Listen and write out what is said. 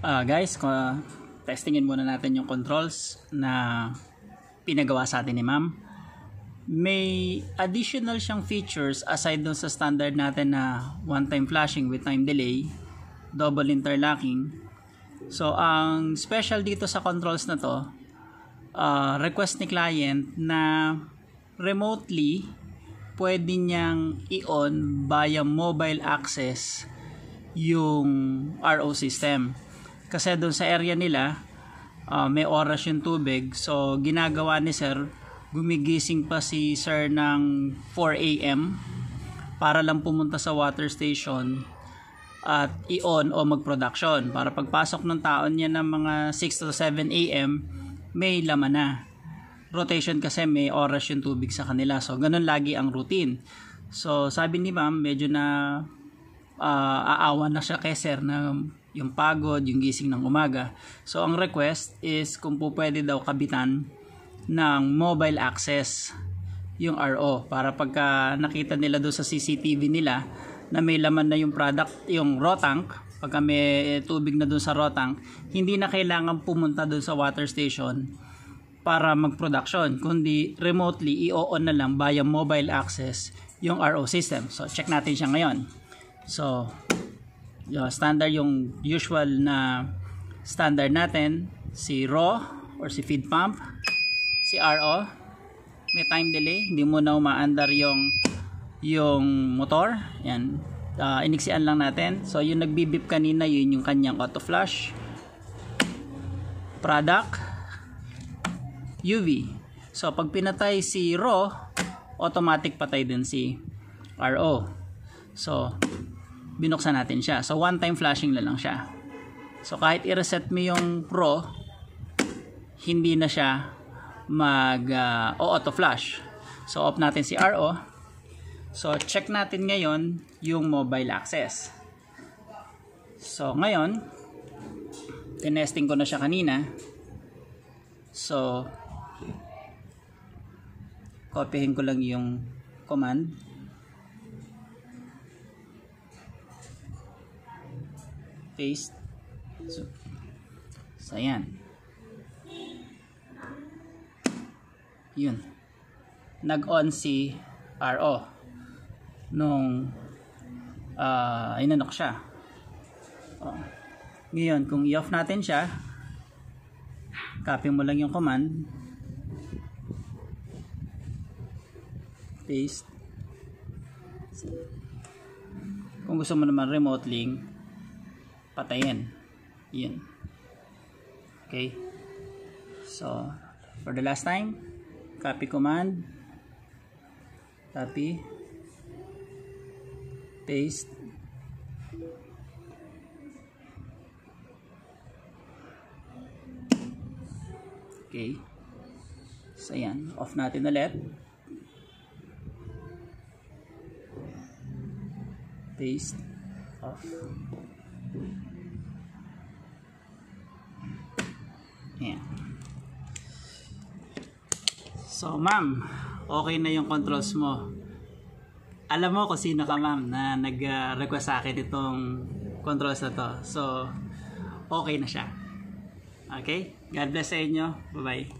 Uh, guys, uh, testingin muna natin yung controls na pinagawa sa atin ni ma'am. May additional siyang features aside dun sa standard natin na one-time flashing with time delay, double interlocking. So, ang special dito sa controls na to, uh, request ni client na remotely pwede niyang i-on via mobile access yung RO system kasi doon sa area nila uh, may oras yung tubig so ginagawa ni sir gumigising pa si sir ng 4 a.m. para lang pumunta sa water station at i-on o mag-production para pagpasok ng taon niya ng mga 6 to 7 a.m. may laman na rotation kasi may oras yung tubig sa kanila so ganun lagi ang routine so sabi ni ma'am medyo na uh, aawa na siya kay sir na yung pagod, yung gising ng umaga. So ang request is kung po pwede daw kabitan ng mobile access yung RO para pagka nakita nila doon sa CCTV nila na may laman na yung product, yung raw tank, pagka may tubig na doon sa raw tank, hindi na kailangan pumunta doon sa water station para mag-production, kundi remotely i-on na lang via mobile access yung RO system. So check natin siya ngayon. So uh, standard yung usual na standard natin si RAW or si feed pump si RO may time delay hindi mo na umaandar yung yung motor yan uh, iniksian lang natin so yung nagbibip kanina yun yung kanyang auto flush product UV so pag pinatay si RO automatic patay din si RO so binuksan natin siya. So, one time flashing na lang siya. So, kahit i-reset mo yung Pro, hindi na siya mag uh, auto flash. So, off natin si RO. So, check natin ngayon yung mobile access. So, ngayon, tinesting ko na siya kanina. So, copyhin ko lang yung command. paste. So, so ayan. Yun. Nag-on si RO nung uh, ah, inano siya. Oh. Ngayon, kung i-off natin siya, copy mo lang yung command. Paste. Kung gusto mo naman remote link, patayin. Yun. Okay. So, for the last time, copy command, copy, paste, Okay. So, ayan. Off natin ulit. Paste. Off. So, ma'am, okay na yung controls mo. Alam mo kung sino ka, ma'am, na nag-request sa akin itong controls na to. So, okay na siya. Okay? God bless sa inyo. Bye-bye.